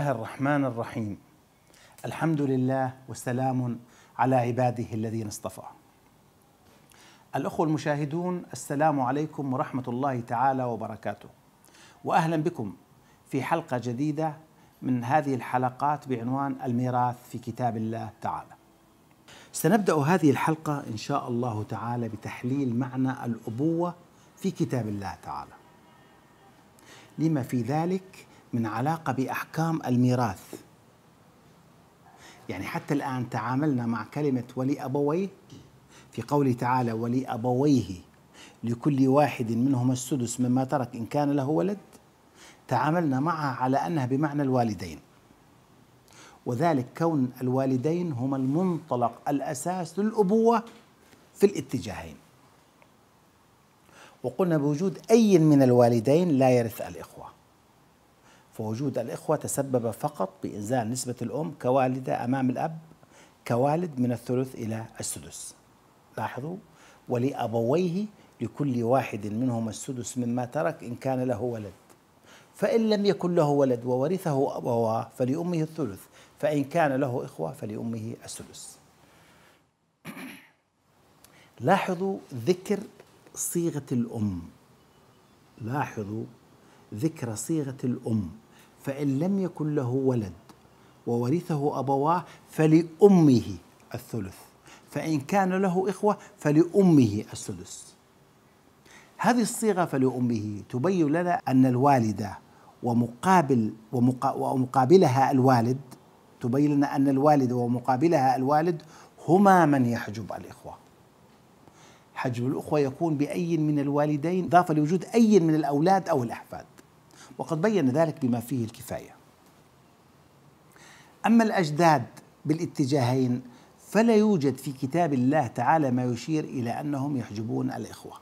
الله الرحمن الرحيم الحمد لله وسلام على عباده الذين اصطفى الأخوة المشاهدون السلام عليكم ورحمة الله تعالى وبركاته وأهلا بكم في حلقة جديدة من هذه الحلقات بعنوان الميراث في كتاب الله تعالى سنبدأ هذه الحلقة إن شاء الله تعالى بتحليل معنى الأبوة في كتاب الله تعالى لما في ذلك من علاقة بأحكام الميراث يعني حتى الآن تعاملنا مع كلمة ولي أبويه في قوله تعالى ولي أبويه لكل واحد منهما السدس مما ترك إن كان له ولد تعاملنا معها على أنها بمعنى الوالدين وذلك كون الوالدين هما المنطلق الأساس للأبوة في الاتجاهين وقلنا بوجود أي من الوالدين لا يرث الإخوة فوجود الإخوة تسبب فقط بإنزال نسبة الأم كوالدة أمام الأب كوالد من الثلث إلى السدس لاحظوا ولأبويه لكل واحد منهما السدس مما ترك إن كان له ولد فإن لم يكن له ولد وورثه أبواه فلأمه الثلث فإن كان له إخوة فلأمه السدس لاحظوا ذكر صيغة الأم لاحظوا ذكر صيغة الأم فإن لم يكن له ولد وورثه أبواه فلأمه الثلث فإن كان له إخوة فلأمه السدس هذه الصيغة فلأمه تبين لنا أن الوالدة ومقابل ومقا ومقابلها الوالد تبين لنا أن الوالدة ومقابلها الوالد هما من يحجب الإخوة حجب الأخوة يكون بأي من الوالدين ضاف لوجود أي من الأولاد أو الأحفاد وقد بين ذلك بما فيه الكفاية أما الأجداد بالاتجاهين فلا يوجد في كتاب الله تعالى ما يشير إلى أنهم يحجبون الإخوة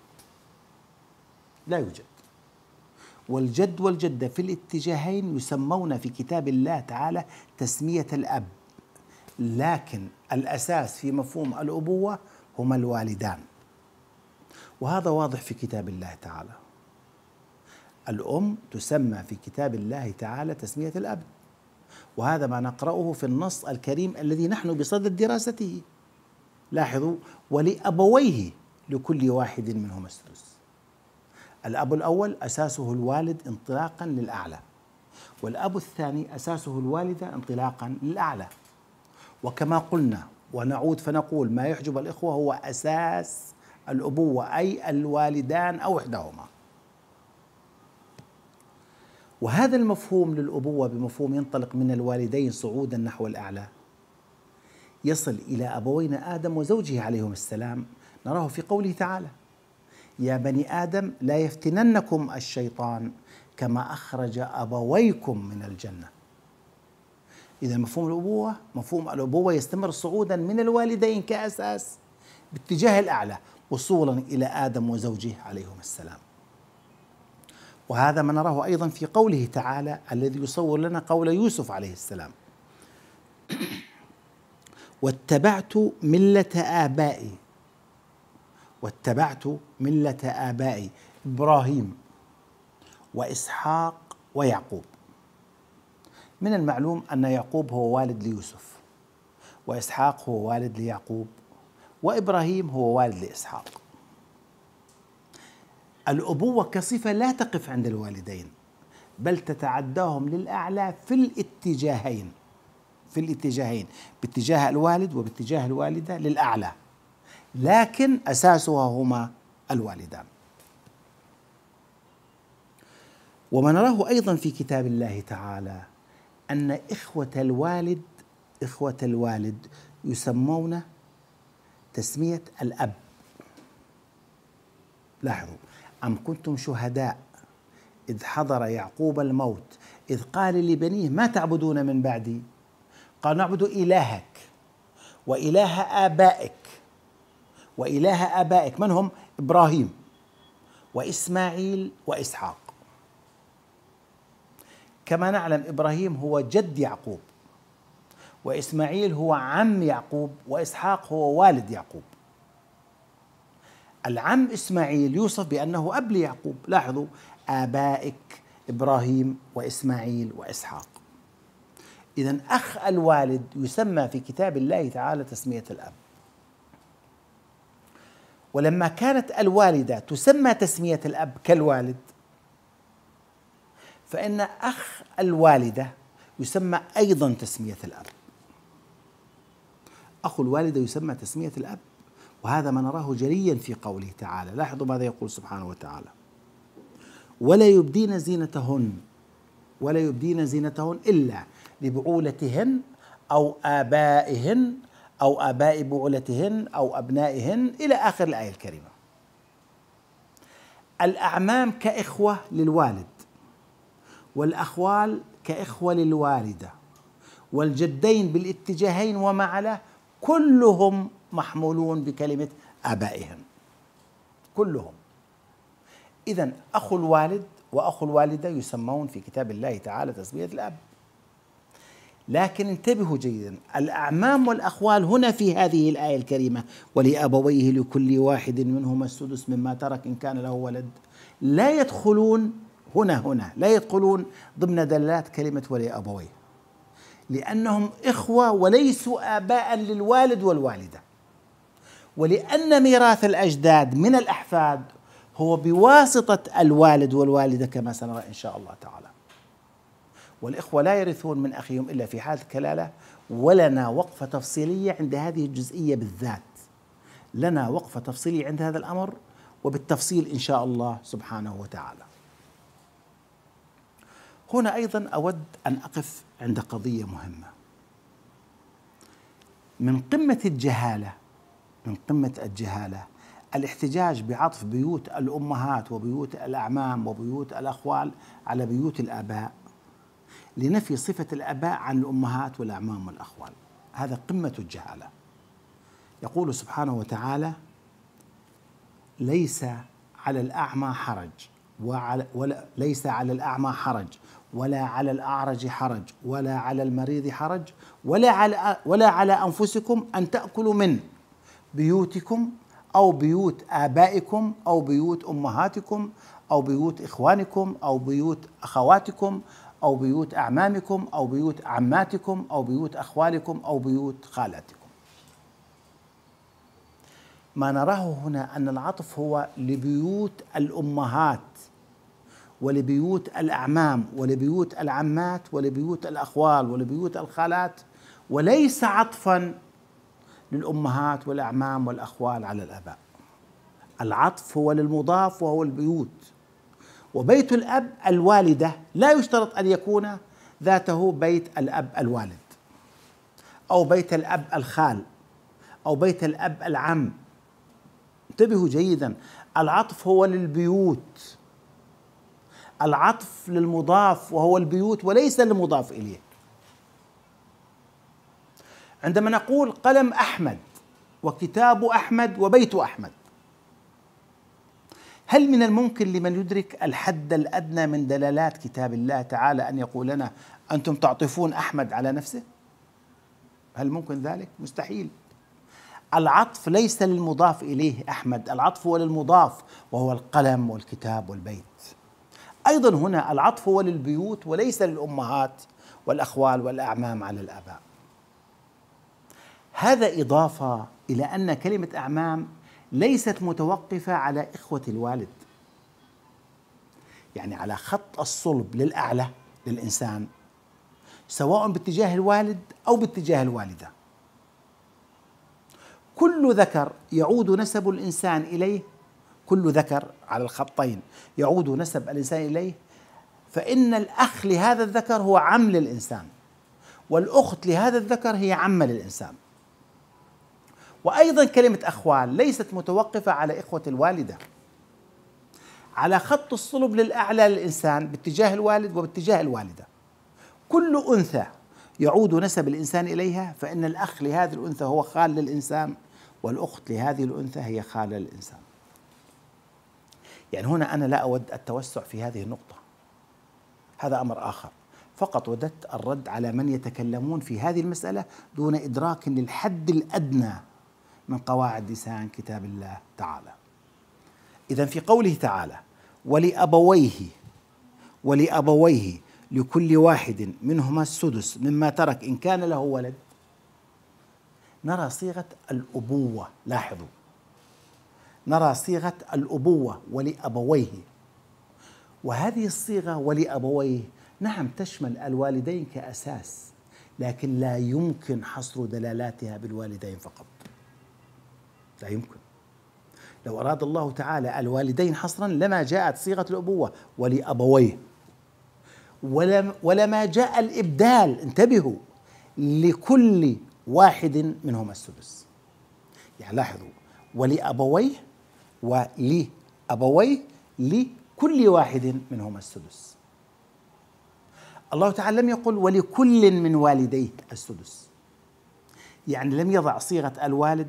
لا يوجد والجد والجدة في الاتجاهين يسمون في كتاب الله تعالى تسمية الأب لكن الأساس في مفهوم الأبوة هما الوالدان وهذا واضح في كتاب الله تعالى الأم تسمى في كتاب الله تعالى تسمية الأب وهذا ما نقرأه في النص الكريم الذي نحن بصدد دراسته لاحظوا ولأبويه لكل واحد منهما السدس الأب الأول أساسه الوالد انطلاقا للأعلى والأب الثاني أساسه الوالدة انطلاقا للأعلى وكما قلنا ونعود فنقول ما يحجب الإخوة هو أساس الأبوة أي الوالدان أو إحداهما وهذا المفهوم للأبوة بمفهوم ينطلق من الوالدين صعودا نحو الأعلى يصل إلى أبوينا آدم وزوجه عليهم السلام نراه في قوله تعالى يا بني آدم لا يفتننكم الشيطان كما أخرج أبويكم من الجنة إذا مفهوم الأبوة مفهوم الأبوة يستمر صعودا من الوالدين كأساس باتجاه الأعلى وصولا إلى آدم وزوجه عليهم السلام وهذا ما نراه أيضا في قوله تعالى الذي يصور لنا قول يوسف عليه السلام واتبعت ملة آبائي واتبعت ملة آبائي إبراهيم وإسحاق ويعقوب من المعلوم أن يعقوب هو والد ليوسف وإسحاق هو والد ليعقوب وإبراهيم هو والد لإسحاق الأبوة كصفة لا تقف عند الوالدين بل تتعداهم للأعلى في الاتجاهين في الاتجاهين باتجاه الوالد وباتجاه الوالدة للأعلى لكن أساسها هما الوالدان وما نراه أيضا في كتاب الله تعالى أن إخوة الوالد إخوة الوالد يسمون تسمية الأب لاحظوا أم كنتم شهداء إذ حضر يعقوب الموت إذ قال لبنيه ما تعبدون من بعدي قال نعبد إلهك وإله آبائك وإله آبائك من هم إبراهيم وإسماعيل وإسحاق كما نعلم إبراهيم هو جد يعقوب وإسماعيل هو عم يعقوب وإسحاق هو والد يعقوب العم إسماعيل يوصف بأنه أب ليعقوب لاحظوا آبائك إبراهيم وإسماعيل وإسحاق إذا أخ الوالد يسمى في كتاب الله تعالى تسمية الأب ولما كانت الوالدة تسمى تسمية الأب كالوالد فإن أخ الوالدة يسمى أيضا تسمية الأب أخو الوالدة يسمى تسمية الأب وهذا ما نراه جليا في قوله تعالى لاحظوا ماذا يقول سبحانه وتعالى ولا يبدين زينتهن ولا يبدين زينتهن إلا لبعولتهن أو آبائهن أو آباء بعولتهن أو أبنائهن إلى آخر الآية الكريمة الأعمام كإخوة للوالد والأخوال كإخوة للوالدة والجدين بالاتجاهين وما على كلهم محمولون بكلمة آبائهم كلهم إذا أخو الوالد وأخو الوالدة يسمون في كتاب الله تعالى تسمية الأب لكن انتبهوا جيدا الأعمام والأخوال هنا في هذه الآية الكريمة ولأبويه لكل واحد منهما السدس مما ترك إن كان له ولد لا يدخلون هنا هنا لا يدخلون ضمن دلالات كلمة ولأبويه لأنهم إخوة وليسوا آباء للوالد والوالدة ولأن ميراث الأجداد من الأحفاد هو بواسطة الوالد والوالدة كما سنرى إن شاء الله تعالى والإخوة لا يرثون من أخيهم إلا في حالة الكلالة ولنا وقفة تفصيلية عند هذه الجزئية بالذات لنا وقفة تفصيلية عند هذا الأمر وبالتفصيل إن شاء الله سبحانه وتعالى هنا أيضا أود أن أقف عند قضية مهمة من قمة الجهالة من قمة الجهالة الاحتجاج بعطف بيوت الأمهات وبيوت الأعمام وبيوت الأخوال على بيوت الآباء لنفي صفة الآباء عن الأمهات والأعمام والأخوال هذا قمة الجهالة يقول سبحانه وتعالى ليس على الأعمى حرج وعلى ولا ليس على الأعمى حرج ولا على الأعرج حرج ولا على المريض حرج ولا على ولا على أنفسكم أن تأكلوا منه بيوتكم أو بيوت آبائكم أو بيوت أمهاتكم أو بيوت إخوانكم أو بيوت أخواتكم أو بيوت أعمامكم أو بيوت عماتكم أو بيوت أخوالكم أو بيوت خالاتكم ما نراه هنا أن العطف هو لبيوت الأمهات ولبيوت الأعمام ولبيوت العمات ولبيوت الأخوال ولبيوت الخالات وليس عطفاً للأمهات والأعمام والأخوال على الآباء العطف هو للمضاف وهو البيوت وبيت الأب الوالدة لا يشترط أن يكون ذاته بيت الأب الوالد أو بيت الأب الخال أو بيت الأب العم انتبهوا جيدا العطف هو للبيوت العطف للمضاف وهو البيوت وليس للمضاف إليه عندما نقول قلم احمد وكتاب احمد وبيت احمد هل من الممكن لمن يدرك الحد الادنى من دلالات كتاب الله تعالى ان يقول لنا انتم تعطفون احمد على نفسه هل ممكن ذلك مستحيل العطف ليس للمضاف اليه احمد العطف هو للمضاف وهو القلم والكتاب والبيت ايضا هنا العطف هو للبيوت وليس للامهات والاخوال والاعمام على الاباء هذا إضافة إلى أن كلمة أعمام ليست متوقفة على إخوة الوالد يعني على خط الصلب للأعلى للإنسان سواء باتجاه الوالد أو باتجاه الوالدة كل ذكر يعود نسب الإنسان إليه كل ذكر على الخطين يعود نسب الإنسان إليه فإن الأخ لهذا الذكر هو عم للإنسان والأخت لهذا الذكر هي عمة للإنسان وأيضا كلمة أخوان ليست متوقفة على إخوة الوالدة على خط الصلب للأعلى للإنسان باتجاه الوالد وباتجاه الوالدة كل أنثى يعود نسب الإنسان إليها فإن الأخ لهذه الأنثى هو خال للإنسان والأخت لهذه الأنثى هي خالة للإنسان يعني هنا أنا لا أود التوسع في هذه النقطة هذا أمر آخر فقط وددت الرد على من يتكلمون في هذه المسألة دون إدراك للحد الأدنى من قواعد لسان كتاب الله تعالى إذا في قوله تعالى ولأبويه ولأبويه لكل واحد منهما السدس مما ترك إن كان له ولد نرى صيغة الأبوة لاحظوا نرى صيغة الأبوة ولأبويه وهذه الصيغة ولأبويه نعم تشمل الوالدين كأساس لكن لا يمكن حصر دلالاتها بالوالدين فقط لا يمكن لو أراد الله تعالى الوالدين حصرا لما جاءت صيغة الأبوة ولأبويه ولم ولما جاء الإبدال انتبهوا لكل واحد منهما السدس يعني لاحظوا ولأبويه ولأبويه لكل واحد منهما السدس الله تعالى لم يقل ولكل من والديه السدس يعني لم يضع صيغة الوالد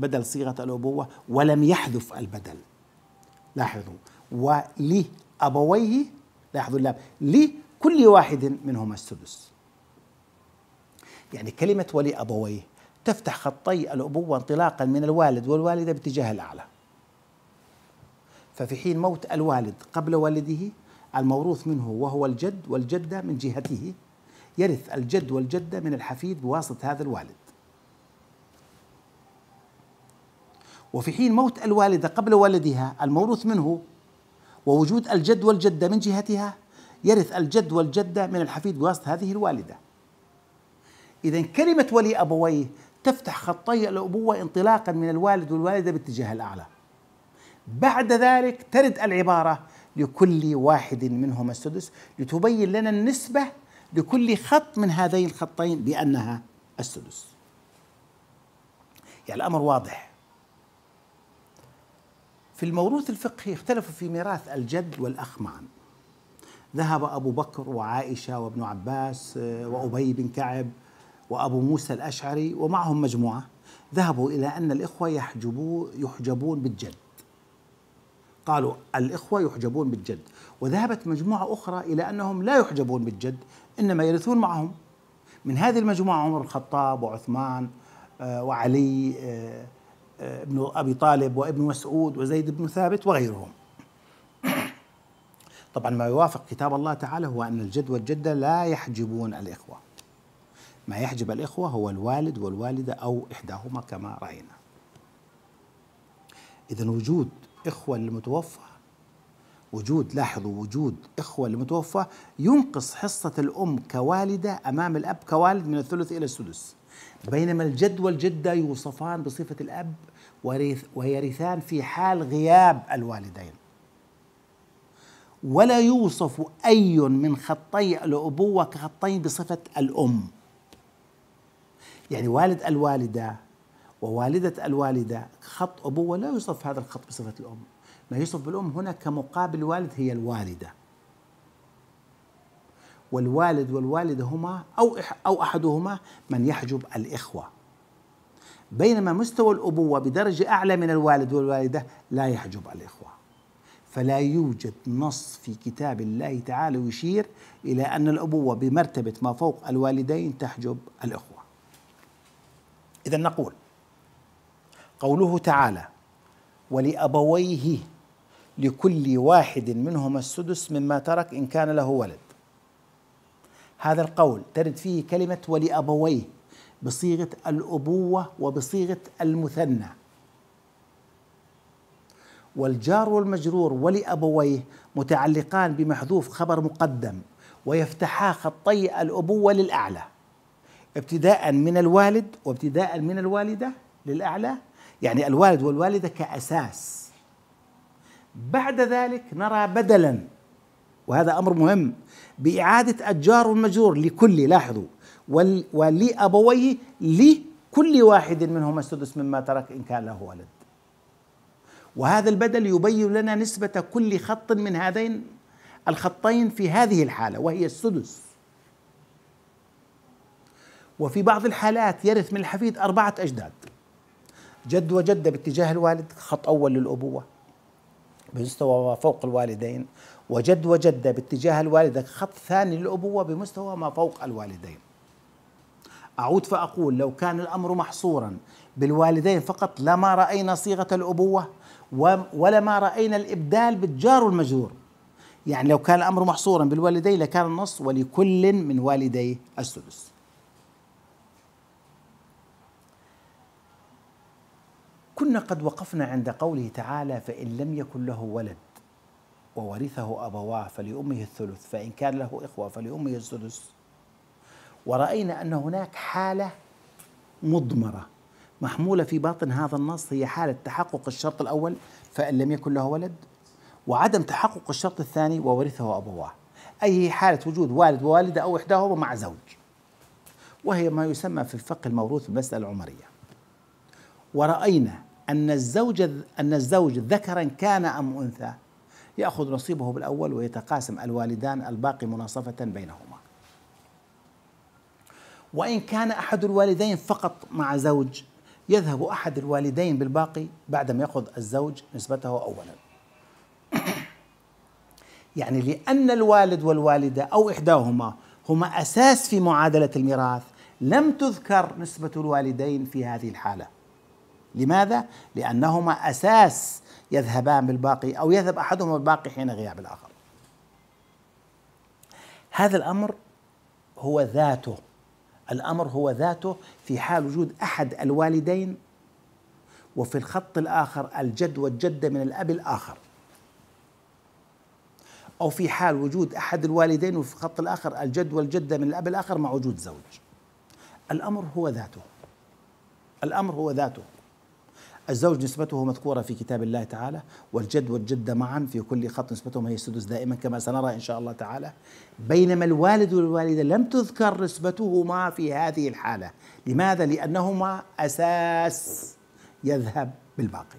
بدل صيغة الأبوة ولم يحذف البدل لاحظوا ولأبويه لاحظوا اللام لكل واحد منهما السدس يعني كلمة ولأبويه تفتح خطي الأبوة انطلاقا من الوالد والوالدة باتجاه الأعلى ففي حين موت الوالد قبل والده الموروث منه وهو الجد والجدة من جهته يرث الجد والجدة من الحفيد بواسطة هذا الوالد وفي حين موت الوالدة قبل ولدها الموروث منه ووجود الجد والجدة من جهتها يرث الجد والجدة من الحفيد بواسطة هذه الوالدة إذا كلمة ولي أبويه تفتح خطي الأبوة انطلاقا من الوالد والوالدة باتجاه الأعلى بعد ذلك ترد العبارة لكل واحد منهما السدس لتبين لنا النسبة لكل خط من هذين الخطين بأنها السدس يعني الأمر واضح في الموروث الفقهي اختلفوا في ميراث الجد والاخ معا ذهب أبو بكر وعائشة وابن عباس آه، وأبي بن كعب وأبو موسى الأشعري ومعهم مجموعة ذهبوا إلى أن الإخوة يحجبوا يحجبون بالجد قالوا الإخوة يحجبون بالجد وذهبت مجموعة أخرى إلى أنهم لا يحجبون بالجد إنما يرثون معهم من هذه المجموعة عمر الخطاب وعثمان آه، وعلي آه، ابن أبي طالب وابن مسعود وزيد بن ثابت وغيرهم طبعا ما يوافق كتاب الله تعالى هو أن الجد والجدة لا يحجبون الإخوة ما يحجب الإخوة هو الوالد والوالدة أو إحداهما كما رأينا إذا وجود إخوة للمتوفى وجود لاحظوا وجود إخوة للمتوفى ينقص حصة الأم كوالدة أمام الأب كوالد من الثلث إلى السدس بينما الجد والجدة يوصفان بصفة الأب ويرثان في حال غياب الوالدين ولا يوصف أي من خطي الأبوة كخطين بصفة الأم يعني والد الوالدة ووالدة الوالدة خط أبوة لا يوصف هذا الخط بصفة الأم ما يوصف بالأم هنا كمقابل والد هي الوالدة والوالد والوالدة هما أو أو أحدهما من يحجب الإخوة بينما مستوى الأبوة بدرجة أعلى من الوالد والوالدة لا يحجب الإخوة فلا يوجد نص في كتاب الله تعالى يشير إلى أن الأبوة بمرتبة ما فوق الوالدين تحجب الإخوة إذا نقول قوله تعالى ولأبويه لكل واحد منهما السدس مما ترك إن كان له ولد هذا القول ترد فيه كلمة ولأبويه بصيغة الأبوة وبصيغة المثنى والجار والمجرور ولأبويه متعلقان بمحذوف خبر مقدم ويفتحا خطي الأبوة للأعلى ابتداء من الوالد وابتداء من الوالدة للأعلى يعني الوالد والوالدة كأساس بعد ذلك نرى بدلا وهذا أمر مهم بإعادة الجار والمجرور لكل لاحظوا ولأبويه لكل واحد منهما السدس مما ترك إن كان له ولد وهذا البدل يبين لنا نسبة كل خط من هذين الخطين في هذه الحالة وهي السدس وفي بعض الحالات يرث من الحفيد أربعة أجداد جد وجدة باتجاه الوالد خط أول للأبوة بمستوى فوق الوالدين وجد وجدة باتجاه الوالدة خط ثاني للأبوة بمستوى ما فوق الوالدين أعود فأقول لو كان الأمر محصورا بالوالدين فقط لما رأينا صيغة الأبوة ولما رأينا الإبدال بالجار والمجرور يعني لو كان الأمر محصورا بالوالدين لكان النص ولكل من والديه السدس كنا قد وقفنا عند قوله تعالى فإن لم يكن له ولد وورثه أبواه فلأمه الثلث فإن كان له إخوة فلأمه السدس ورأينا أن هناك حالة مضمرة محمولة في باطن هذا النص هي حالة تحقق الشرط الأول فإن لم يكن له ولد وعدم تحقق الشرط الثاني وورثه أبواه أي حالة وجود والد ووالدة أو إحداهما مع زوج وهي ما يسمى في الفقه الموروث بالمسألة العمرية ورأينا أن الزوج أن الزوج ذكرا كان أم أنثى يأخذ نصيبه بالأول ويتقاسم الوالدان الباقي مناصفة بينهما وإن كان أحد الوالدين فقط مع زوج يذهب أحد الوالدين بالباقي بعدما يأخذ الزوج نسبته أولا يعني لأن الوالد والوالدة أو إحداهما هما أساس في معادلة الميراث لم تذكر نسبة الوالدين في هذه الحالة لماذا؟ لأنهما أساس يذهبان بالباقي أو يذهب أحدهما بالباقي حين غياب الآخر هذا الأمر هو ذاته الأمر هو ذاته في حال وجود أحد الوالدين وفي الخط الآخر الجد والجدة من الأب الآخر أو في حال وجود أحد الوالدين وفي الخط الآخر الجد والجدة من الأب الآخر مع وجود زوج الأمر هو ذاته الأمر هو ذاته الزوج نسبته مذكورة في كتاب الله تعالى والجد والجدة معا في كل خط نسبتهم هي السدس دائما كما سنرى إن شاء الله تعالى بينما الوالد والوالدة لم تذكر نسبتهما في هذه الحالة لماذا؟ لأنهما أساس يذهب بالباقي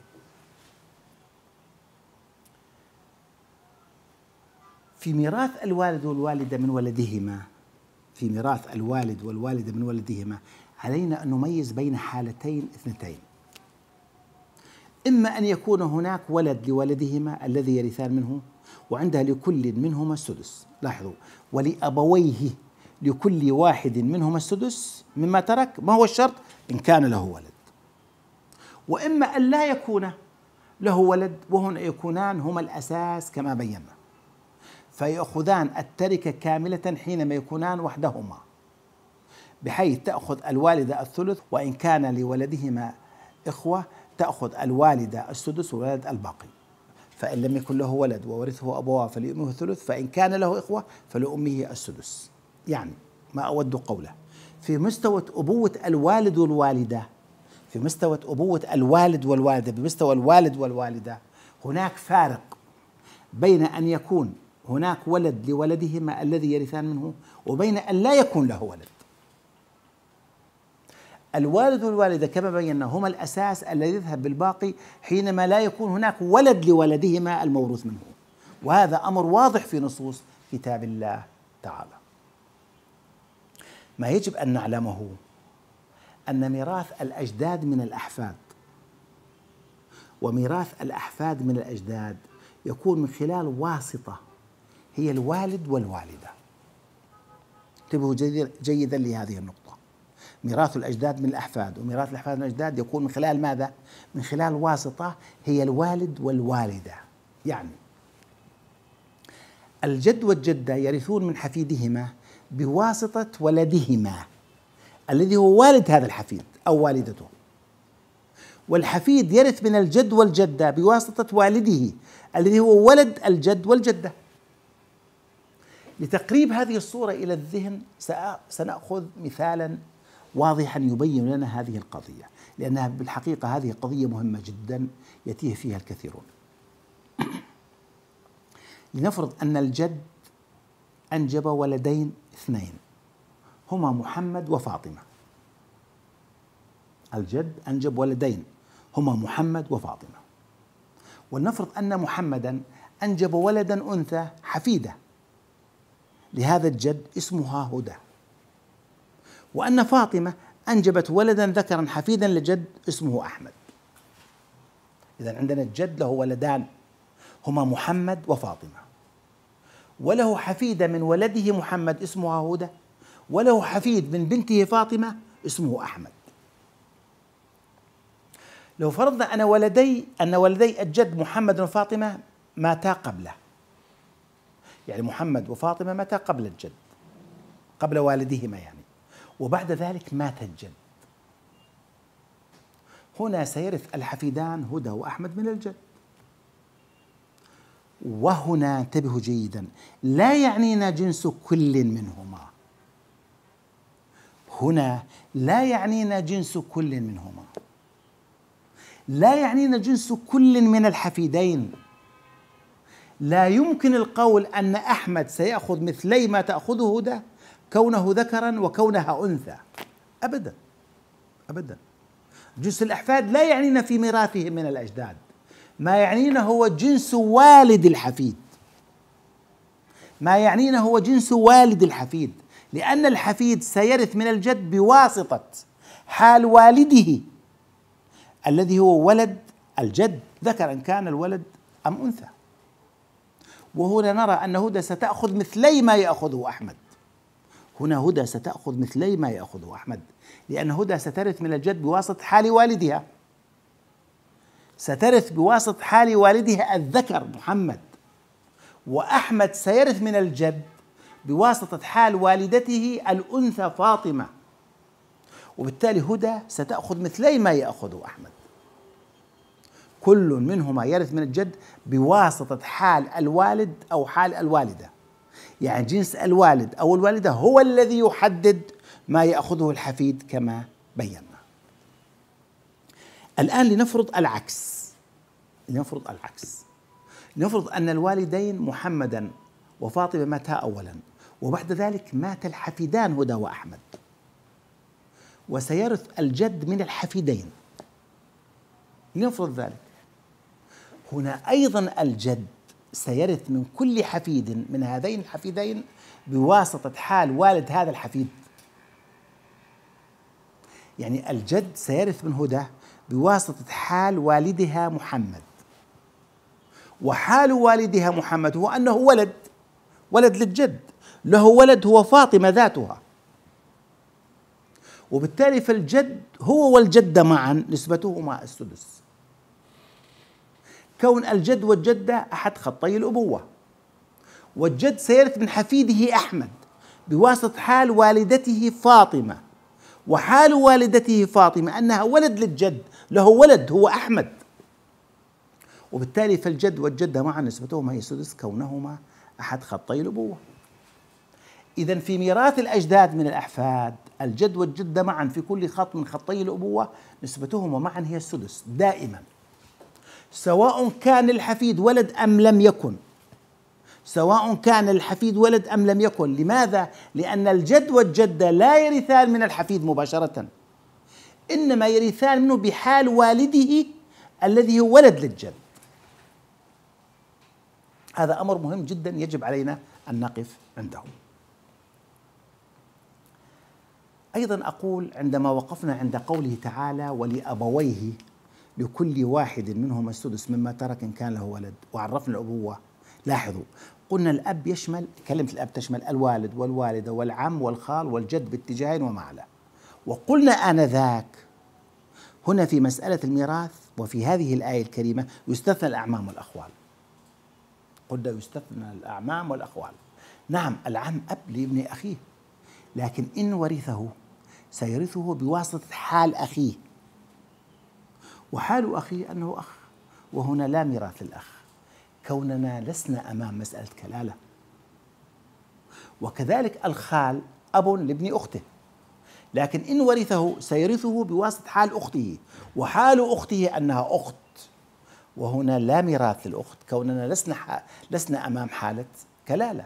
في ميراث الوالد والوالدة من ولدهما في ميراث الوالد والوالدة من ولدهما علينا أن نميز بين حالتين اثنتين إما أن يكون هناك ولد لولدهما الذي يرثان منه وعندها لكل منهما السدس لاحظوا ولأبويه لكل واحد منهما السدس مما ترك ما هو الشرط إن كان له ولد وإما أن لا يكون له ولد وهنا يكونان هما الأساس كما بينا فيأخذان التركة كاملة حينما يكونان وحدهما بحيث تأخذ الوالدة الثلث وإن كان لولدهما إخوة تأخذ الوالدة السدس والولد الباقي فإن لم يكن له ولد وورثه أبواه فلأمه الثلث فإن كان له إخوة فلأمه السدس يعني ما أود قوله في مستوى أبوة الوالد والوالدة في مستوى أبوة الوالد والوالدة بمستوى الوالد والوالدة هناك فارق بين أن يكون هناك ولد لولدهما الذي يرثان منه وبين أن لا يكون له ولد الوالد والوالدة كما بينا هما الأساس الذي يذهب بالباقي حينما لا يكون هناك ولد لولدهما الموروث منه وهذا أمر واضح في نصوص كتاب الله تعالى ما يجب أن نعلمه أن ميراث الأجداد من الأحفاد وميراث الأحفاد من الأجداد يكون من خلال واسطة هي الوالد والوالدة انتبهوا جيدا لهذه النقطة ميراث الأجداد من الأحفاد وميراث الأحفاد من الأجداد يكون من خلال ماذا؟ من خلال واسطة هي الوالد والوالدة يعني الجد والجدة يرثون من حفيدهما بواسطة ولدهما الذي هو والد هذا الحفيد أو والدته والحفيد يرث من الجد والجدة بواسطة والده الذي هو ولد الجد والجدة لتقريب هذه الصورة إلى الذهن سنأخذ مثالا واضحا يبين لنا هذه القضية لأنها بالحقيقة هذه قضية مهمة جدا يتيه فيها الكثيرون لنفرض أن الجد أنجب ولدين اثنين هما محمد وفاطمة الجد أنجب ولدين هما محمد وفاطمة ولنفرض أن محمدا أنجب ولدا أنثى حفيدة لهذا الجد اسمها هدى وأن فاطمة أنجبت ولدا ذكرا حفيدا لجد اسمه أحمد إذا عندنا الجد له ولدان هما محمد وفاطمة وله حفيدة من ولده محمد اسمها هدى وله حفيد من بنته فاطمة اسمه أحمد لو فرضنا أن ولدي أن ولدي الجد محمد وفاطمة ماتا قبله يعني محمد وفاطمة ماتا قبل الجد قبل والدهما يعني وبعد ذلك مات الجد هنا سيرث الحفيدان هدى وأحمد من الجد وهنا انتبهوا جيدا لا يعنينا جنس كل منهما هنا لا يعنينا جنس كل منهما لا يعنينا جنس كل من الحفيدين لا يمكن القول ان احمد سياخذ مثلي ما تاخذه هدى كونه ذكرا وكونها انثى ابدا ابدا جنس الاحفاد لا يعنينا في ميراثهم من الاجداد ما يعنينا هو جنس والد الحفيد ما يعنينا هو جنس والد الحفيد لان الحفيد سيرث من الجد بواسطه حال والده الذي هو ولد الجد ذكرا كان الولد ام انثى وهنا نرى ان هدى ستاخذ مثلي ما ياخذه احمد هنا هدى ستأخذ مثلي ما يأخذه أحمد لأن هدى سترث من الجد بواسطة حال والدها سترث بواسطة حال والدها الذكر محمد وأحمد سيرث من الجد بواسطة حال والدته الأنثى فاطمة وبالتالي هدى ستأخذ مثلي ما يأخذه أحمد كل منهما يرث من الجد بواسطة حال الوالد أو حال الوالدة يعني جنس الوالد أو الوالدة هو الذي يحدد ما يأخذه الحفيد كما بينا الآن لنفرض العكس لنفرض العكس لنفرض أن الوالدين محمدا وفاطمة ماتا أولا وبعد ذلك مات الحفيدان هدى وأحمد وسيرث الجد من الحفيدين لنفرض ذلك هنا أيضا الجد سيرث من كل حفيد من هذين الحفيدين بواسطة حال والد هذا الحفيد يعني الجد سيرث من هدى بواسطة حال والدها محمد وحال والدها محمد هو أنه ولد ولد للجد له ولد هو فاطمة ذاتها وبالتالي فالجد هو والجدة معا نسبتهما السدس كون الجد والجدة أحد خطي الأبوة والجد سيرث من حفيده أحمد بواسطة حال والدته فاطمة وحال والدته فاطمة أنها ولد للجد له ولد هو أحمد وبالتالي فالجد والجدة معا نسبتهما هي سدس كونهما أحد خطي الأبوة إذا في ميراث الأجداد من الأحفاد الجد والجدة معا في كل خط من خطي الأبوة نسبتهما معا هي السدس دائما سواء كان الحفيد ولد أم لم يكن سواء كان الحفيد ولد أم لم يكن لماذا؟ لأن الجد والجدة لا يرثان من الحفيد مباشرة إنما يرثان منه بحال والده الذي هو ولد للجد هذا أمر مهم جدا يجب علينا أن نقف عنده أيضا أقول عندما وقفنا عند قوله تعالى ولأبويه لكل واحد منهما السدس مما ترك إن كان له ولد وعرفنا الأبوة لاحظوا قلنا الأب يشمل كلمة الأب تشمل الوالد والوالدة والعم والخال والجد باتجاهين وما على وقلنا آنذاك هنا في مسألة الميراث وفي هذه الآية الكريمة يستثنى الأعمام والأخوال قلنا يستثنى الأعمام والأخوال نعم العم أب لابن أخيه لكن إن ورثه سيرثه بواسطة حال أخيه وحال أخي أنه أخ وهنا لا ميراث الأخ كوننا لسنا أمام مسألة كلالة وكذلك الخال أب لابن أخته لكن إن ورثه سيرثه بواسطة حال أخته وحال أخته أنها أخت وهنا لا ميراث للأخت كوننا لسنا, لسنا أمام حالة كلالة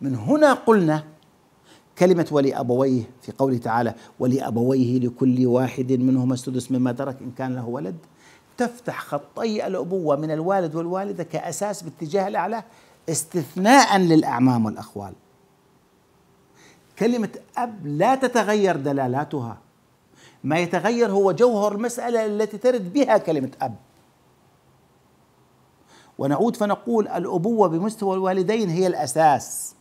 من هنا قلنا كلمة ولأبويه في قوله تعالى ولأبويه لكل واحد منهما السدس مما ترك إن كان له ولد تفتح خطي الأبوة من الوالد والوالدة كأساس باتجاه الأعلى استثناء للأعمام والأخوال كلمة أب لا تتغير دلالاتها ما يتغير هو جوهر المسألة التي ترد بها كلمة أب ونعود فنقول الأبوة بمستوى الوالدين هي الأساس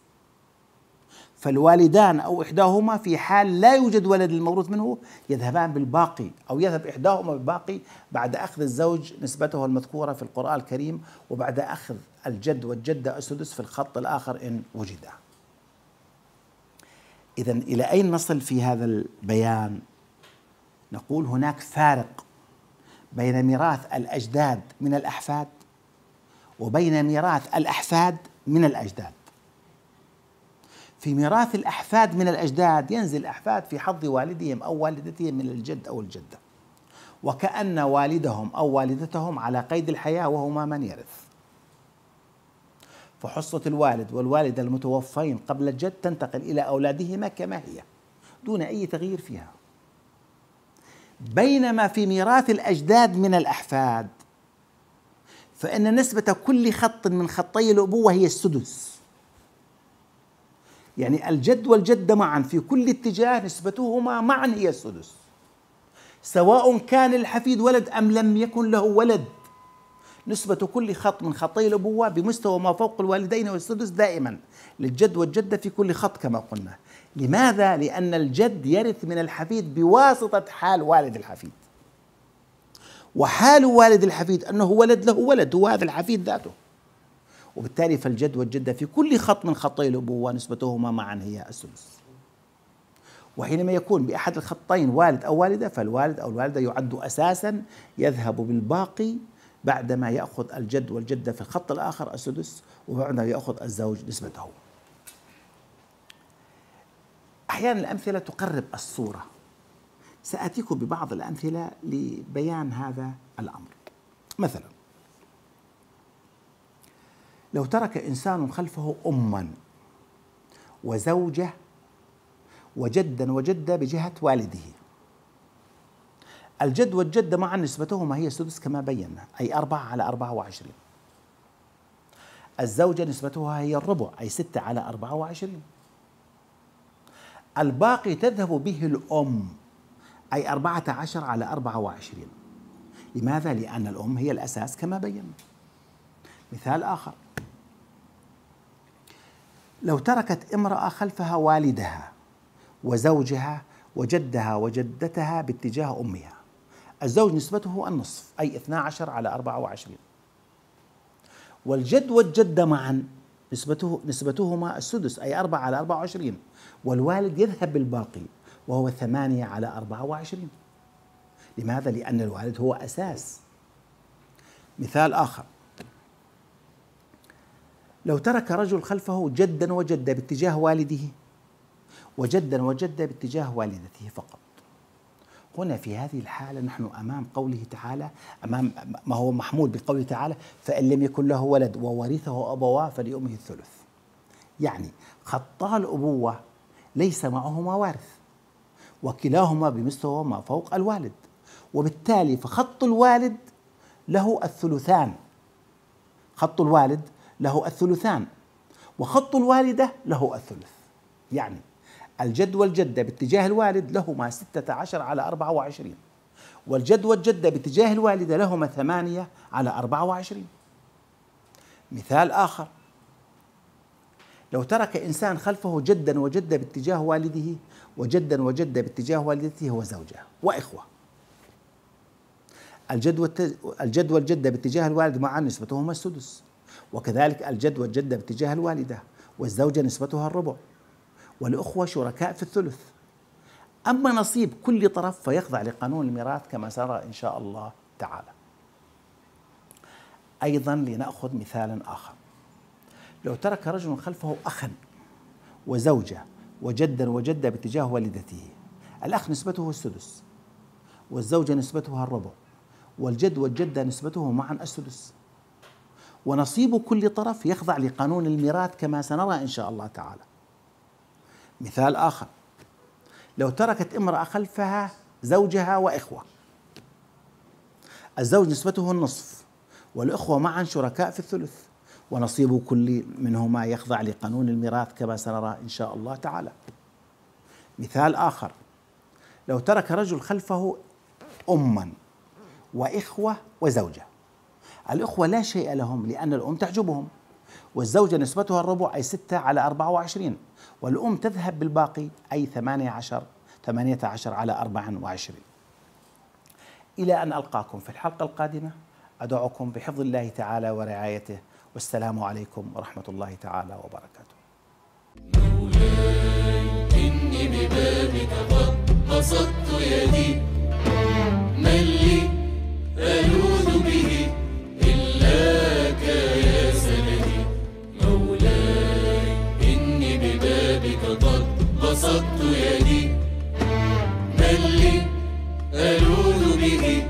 فالوالدان أو إحداهما في حال لا يوجد ولد للموروث منه يذهبان بالباقي أو يذهب إحداهما بالباقي بعد أخذ الزوج نسبته المذكورة في القرآن الكريم وبعد أخذ الجد والجدة السدس في الخط الآخر إن وجدا إذا إلى أين نصل في هذا البيان نقول هناك فارق بين ميراث الأجداد من الأحفاد وبين ميراث الأحفاد من الأجداد في ميراث الأحفاد من الأجداد ينزل الأحفاد في حظ والدهم أو والدتهم من الجد أو الجدة وكأن والدهم أو والدتهم على قيد الحياة وهما من يرث فحصة الوالد والوالدة المتوفين قبل الجد تنتقل إلى أولادهما كما هي دون أي تغيير فيها بينما في ميراث الأجداد من الأحفاد فإن نسبة كل خط من خطي الأبوة هي السدس يعني الجد والجدة معا في كل اتجاه نسبتهما معا هي السدس سواء كان الحفيد ولد أم لم يكن له ولد نسبة كل خط من خطي الأبوة بمستوى ما فوق الوالدين والسدس دائما للجد والجدة في كل خط كما قلنا لماذا؟ لأن الجد يرث من الحفيد بواسطة حال والد الحفيد وحال والد الحفيد أنه ولد له ولد هو هذا الحفيد ذاته وبالتالي فالجد والجدة في كل خط من خطي الأبوة نسبتهما معا هي السدس وحينما يكون بأحد الخطين والد أو والدة فالوالد أو الوالدة يعد أساسا يذهب بالباقي بعدما يأخذ الجد والجدة في الخط الآخر السدس وبعدما يأخذ الزوج نسبته أحيانا الأمثلة تقرب الصورة سآتيكم ببعض الأمثلة لبيان هذا الأمر مثلاً لو ترك إنسان خلفه أما وزوجة وجدا وجدة بجهة والده الجد والجدة معا نسبتهما هي السدس كما بينا أي أربعة على أربعة وعشرين الزوجة نسبتها هي الربع أي ستة على أربعة وعشرين الباقي تذهب به الأم أي أربعة عشر على أربعة وعشرين لماذا؟ لأن الأم هي الأساس كما بينا مثال آخر لو تركت امرأة خلفها والدها وزوجها وجدها وجدتها باتجاه أمها الزوج نسبته النصف أي 12 على 24 والجد والجدة معا نسبته نسبتهما السدس أي 4 على 24 والوالد يذهب بالباقي وهو 8 على 24 لماذا؟ لأن الوالد هو أساس مثال آخر لو ترك رجل خلفه جدا وجدا باتجاه والده وجدا وجدا باتجاه والدته فقط هنا في هذه الحالة نحن أمام قوله تعالى أمام ما هو محمول بقوله تعالى فإن لم يكن له ولد وورثه أبواه فلأمه الثلث يعني خطا الأبوة ليس معهما وارث وكلاهما بمستوى ما فوق الوالد وبالتالي فخط الوالد له الثلثان خط الوالد له الثلثان وخط الوالدة له الثلث يعني الجد والجدة باتجاه الوالد لهما ستة عشر على أربعة وعشرين والجد والجدة باتجاه الوالدة لهما ثمانية على أربعة وعشرين مثال آخر لو ترك إنسان خلفه جدا وجدة باتجاه والده وجدا وجدة باتجاه والدته وزوجة وإخوة الجد الجد والجدة باتجاه الوالد معا نسبتهما السدس وكذلك الجد والجدة باتجاه الوالدة والزوجة نسبتها الربع والأخوة شركاء في الثلث أما نصيب كل طرف فيخضع لقانون الميراث كما سنرى إن شاء الله تعالى أيضا لنأخذ مثالا آخر لو ترك رجل خلفه أخا وزوجة وجدا وجدة باتجاه والدته الأخ نسبته السدس والزوجة نسبتها الربع والجد والجدة نسبته معا السدس ونصيب كل طرف يخضع لقانون الميراث كما سنرى ان شاء الله تعالى. مثال اخر لو تركت امراه خلفها زوجها واخوه. الزوج نسبته النصف والاخوه معا شركاء في الثلث ونصيب كل منهما يخضع لقانون الميراث كما سنرى ان شاء الله تعالى. مثال اخر لو ترك رجل خلفه اما واخوه وزوجه الإخوة لا شيء لهم لأن الأم تعجبهم والزوجة نسبتها الربع أي 6 على 24 والأم تذهب بالباقي أي 18 18 على 24 إلى أن ألقاكم في الحلقة القادمة أدعوكم بحفظ الله تعالى ورعايته والسلام عليكم ورحمة الله تعالى وبركاته مولاي إني ببابك قد بسطت يدي من لي ألوم Espírito.